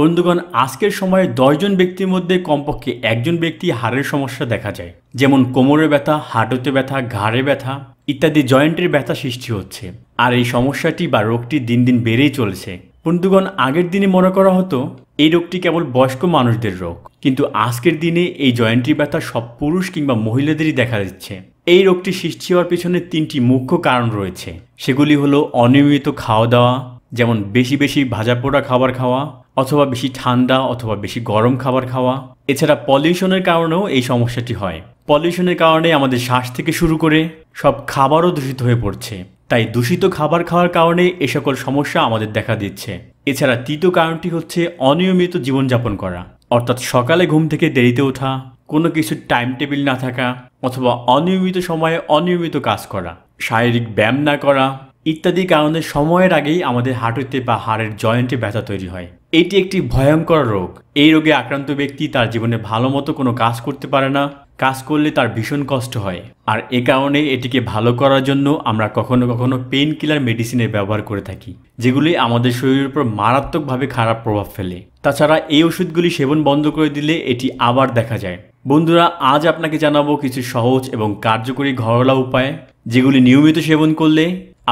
বন্ধুগণ আজকের সময়ে দশজন ব্যক্তির মধ্যে কমপক্ষে একজন ব্যক্তি হাড়ের সমস্যা দেখা যায় যেমন কোমরে ব্যথা হাঁটুতে ব্যথা ঘাড়ে ব্যথা ইত্যাদি জয়েন্টের ব্যথা সৃষ্টি হচ্ছে আর এই সমস্যাটি বা রোগটি দিন দিন বেড়েই চলছে বন্ধুগণ আগের দিনে মনে করা হতো এই রোগটি কেবল বয়স্ক মানুষদের রোগ কিন্তু আজকের দিনে এই জয়েন্টের ব্যথা সব পুরুষ কিংবা মহিলাদেরই দেখা দিচ্ছে এই রোগটি সৃষ্টি হওয়ার পিছনে তিনটি মুখ্য কারণ রয়েছে সেগুলি হলো অনিয়মিত খাওয়া দাওয়া যেমন বেশি বেশি ভাজা পোড়া খাবার খাওয়া অথবা বেশি ঠান্ডা অথবা বেশি গরম খাবার খাওয়া এছাড়া পলিউশনের কারণেও এই সমস্যাটি হয় পলিউশনের কারণে আমাদের শ্বাস থেকে শুরু করে সব খাবারও দূষিত হয়ে পড়ছে তাই দূষিত খাবার খাওয়ার কারণে এ সকল সমস্যা আমাদের দেখা দিচ্ছে এছাড়া তৃতীয় কারণটি হচ্ছে অনিয়মিত জীবনযাপন করা অর্থাৎ সকালে ঘুম থেকে দেরিতে ওঠা কোনো কিছু টাইম টেবিল না থাকা অথবা অনিয়মিত সময়ে অনিয়মিত কাজ করা শারীরিক ব্যায়াম না করা ইত্যাদি কারণে সময়ের আগেই আমাদের হাঁটুতে বা হাড়ের জয়েন্টে ব্যথা তৈরি হয় এটি একটি ভয়ঙ্কর রোগ এই রোগে আক্রান্ত ব্যক্তি তার জীবনে ভালো মতো কোনো কাজ করতে পারে না কাজ করলে তার ভীষণ কষ্ট হয় আর এ কারণে এটিকে ভালো করার জন্য আমরা কখনো কখনো পেন কিলার মেডিসিনের ব্যবহার করে থাকি যেগুলি আমাদের শরীরের উপর মারাত্মকভাবে খারাপ প্রভাব ফেলে তাছাড়া এই ওষুধগুলি সেবন বন্ধ করে দিলে এটি আবার দেখা যায় বন্ধুরা আজ আপনাকে জানাবো কিছু সহজ এবং কার্যকরী ঘরোয়া উপায় যেগুলি নিয়মিত সেবন করলে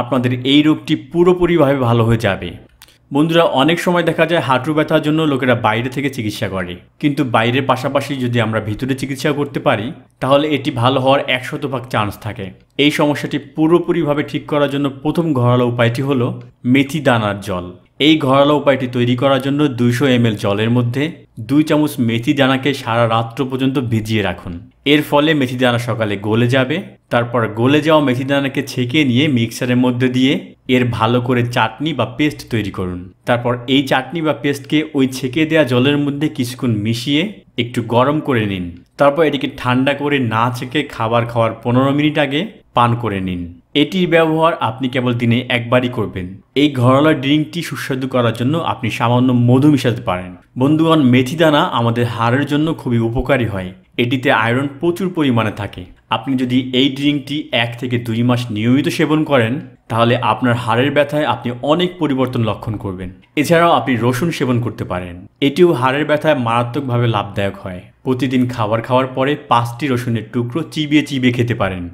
আপনাদের এই রোগটি পুরোপুরিভাবে ভালো হয়ে যাবে বন্ধুরা অনেক সময় দেখা যায় হাঁটু ব্যথার জন্য লোকেরা বাইরে থেকে চিকিৎসা করে কিন্তু বাইরের পাশাপাশি যদি আমরা ভিতরে চিকিৎসা করতে পারি তাহলে এটি ভালো হওয়ার এক শতভাগ চান্স থাকে এই সমস্যাটি পুরোপুরিভাবে ঠিক করার জন্য প্রথম ঘরালো উপায়টি হলো মেথি দানার জল এই ঘরালো উপায়টি তৈরি করার জন্য দুইশো এম জলের মধ্যে দুই চামচ মেথি দানাকে সারা রাত্র পর্যন্ত ভিজিয়ে রাখুন এর ফলে মেথি দানা সকালে গলে যাবে তারপর গলে যাওয়া মেথি দানাকে ছেঁকে নিয়ে মিক্সারের মধ্যে দিয়ে এর ভালো করে চাটনি বা পেস্ট তৈরি করুন তারপর এই চাটনি বা পেস্টকে ওই ছেঁকে দেওয়া জলের মধ্যে কিছুক্ষণ মিশিয়ে একটু গরম করে নিন তারপর এটিকে ঠান্ডা করে না ছেঁকে খাবার খাওয়ার পনেরো মিনিট আগে পান করে নিন এটির ব্যবহার আপনি কেবল দিনে একবারই করবেন এই ঘরোয়া ড্রিঙ্কটি সুস্বাদু করার জন্য আপনি সামান্য মধু মিশাতে পারেন বন্ধুগণ মেথি দানা আমাদের হাড়ের জন্য খুবই উপকারী হয় এটিতে আয়রন প্রচুর পরিমাণে থাকে আপনি যদি এই ড্রিঙ্কটি এক থেকে দুই মাস নিয়মিত সেবন করেন তাহলে আপনার হাড়ের ব্যথায় আপনি অনেক পরিবর্তন লক্ষণ করবেন এছাড়াও আপনি রসুন সেবন করতে পারেন এটিও হাড়ের ব্যথায় মারাত্মকভাবে লাভদায়ক হয় প্রতিদিন খাবার খাওয়ার পরে পাঁচটি রসুনের টুকরো চিবিয়ে চিবিয়ে খেতে পারেন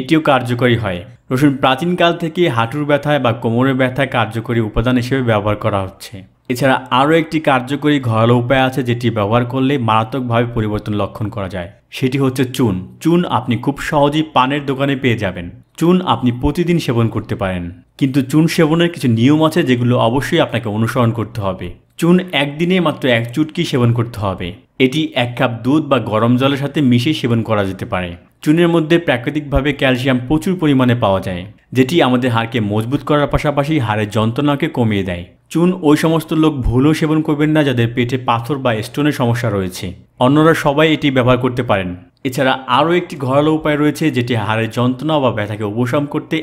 এটিও কার্যকরী হয় রসুন প্রাচীনকাল থেকে হাঁটুর ব্যথায় বা কোমরের ব্যথায় কার্যকরী উপাদান হিসেবে ব্যবহার করা হচ্ছে এছাড়া আরও একটি কার্যকরী ঘরোয়া উপায় আছে যেটি ব্যবহার করলে মারাত্মকভাবে পরিবর্তন লক্ষণ করা যায় সেটি হচ্ছে চুন চুন আপনি খুব সহজেই পানের দোকানে পেয়ে যাবেন চুন আপনি প্রতিদিন সেবন করতে পারেন কিন্তু চুন সেবনের কিছু নিয়ম আছে যেগুলো অবশ্যই আপনাকে অনুসরণ করতে হবে চুন একদিনে মাত্র এক চুটকি সেবন করতে হবে এটি এক কাপ দুধ বা গরম জলের সাথে মিশিয়ে সেবন করা যেতে পারে চুনের মধ্যে প্রাকৃতিকভাবে ক্যালসিয়াম প্রচুর পরিমাণে পাওয়া যায় যেটি আমাদের হাড়কে মজবুত করার পাশাপাশি হাড়ের যন্ত্রণাকে কমিয়ে দেয় চুন ওই সমস্ত লোক ভুলও সেবন করবেন না যাদের পেটে পাথর বা স্টোনের সমস্যা রয়েছে অন্যরা সবাই এটি ব্যবহার করতে পারেন এছাড়া আরও একটি ঘরালো উপায় রয়েছে যেটি হাড়ের যন্ত্রণা বা ব্যথাকে উপশম করতে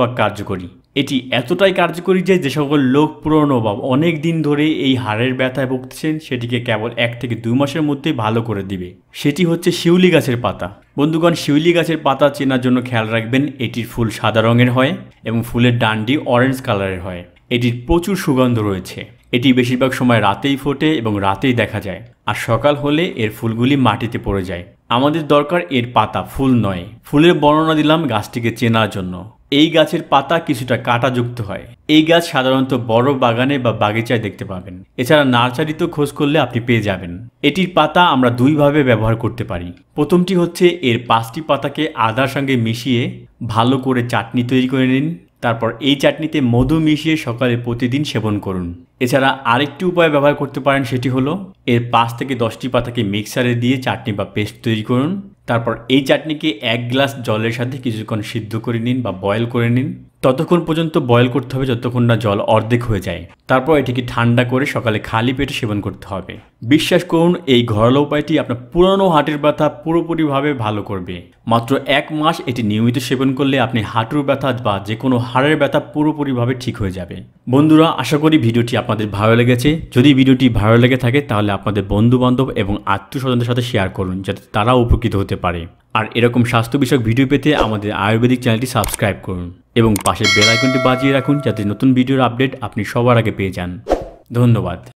ভাগ কার্যকরী এটি এতটাই কার্যকরী যে যে সকল লোক পুরনো বা অনেক দিন ধরে এই হাড়ের ব্যথায় ভুগতেছেন সেটিকে কেবল এক থেকে দুই মাসের মধ্যে ভালো করে দিবে সেটি হচ্ছে শিউলি গাছের পাতা বন্ধুগণ শিউলি গাছের পাতা চেনার জন্য খেয়াল রাখবেন এটির ফুল সাদা রঙের হয় এবং ফুলের ডান্ডি অরেঞ্জ কালারের হয় এটির প্রচুর সুগন্ধ রয়েছে এটি বেশিরভাগ সময় রাতেই ফোটে এবং রাতেই দেখা যায় আর সকাল হলে এর ফুলগুলি মাটিতে পড়ে যায় আমাদের দরকার এর পাতা ফুল নয় ফুলের বর্ণনা দিলাম গাছটিকে চেনার জন্য এই গাছের পাতা কিছুটা কাটাযুক্ত হয় এই গাছ সাধারণত বড় বাগানে বা বাগিচায় দেখতে পাবেন এছাড়া নার্সারিতেও খোঁজ করলে আপনি পেয়ে যাবেন এটির পাতা আমরা দুইভাবে ব্যবহার করতে পারি প্রথমটি হচ্ছে এর পাঁচটি পাতাকে আদার সঙ্গে মিশিয়ে ভালো করে চাটনি তৈরি করে নিন তারপর এই চাটনিতে মধু মিশিয়ে সকালে প্রতিদিন সেবন করুন এছাড়া আরেকটি উপায় ব্যবহার করতে পারেন সেটি হলো এর পাঁচ থেকে দশটি পাতাকে মিক্সারে দিয়ে চাটনি বা পেস্ট তৈরি করুন তারপর এই চাটনিকে এক গ্লাস জলের সাথে কিছুক্ষণ সিদ্ধ করে নিন বা বয়েল করে নিন ততক্ষণ পর্যন্ত বয়ল করতে হবে যতক্ষণ না জল অর্ধেক হয়ে যায় তারপর এটিকে ঠান্ডা করে সকালে খালি পেটে সেবন করতে হবে বিশ্বাস করুন এই ঘরোয়া উপায়টি আপনার পুরনো হাঁটের ব্যথা পুরোপুরিভাবে ভালো করবে মাত্র এক মাস এটি নিয়মিত সেবন করলে আপনি হাঁটুর ব্যথা বা যে কোনো হাড়ের ব্যথা পুরোপুরিভাবে ঠিক হয়ে যাবে বন্ধুরা আশা করি ভিডিওটি আপনাদের ভালো লেগেছে যদি ভিডিওটি ভালো লেগে থাকে তাহলে আপনাদের বন্ধুবান্ধব এবং আত্মীয় স্বজনদের সাথে শেয়ার করুন যাতে তারা উপকৃত হতে পারে আর এরকম স্বাস্থ্য বিষয়ক ভিডিও পেতে আমাদের আয়ুর্বেদিক চ্যানেলটি সাবস্ক্রাইব করুন এবং পাশের বেল আইকনটি বাজিয়ে রাখুন যাতে নতুন ভিডিওর আপডেট আপনি সবার আগে পেয়ে যান ধন্যবাদ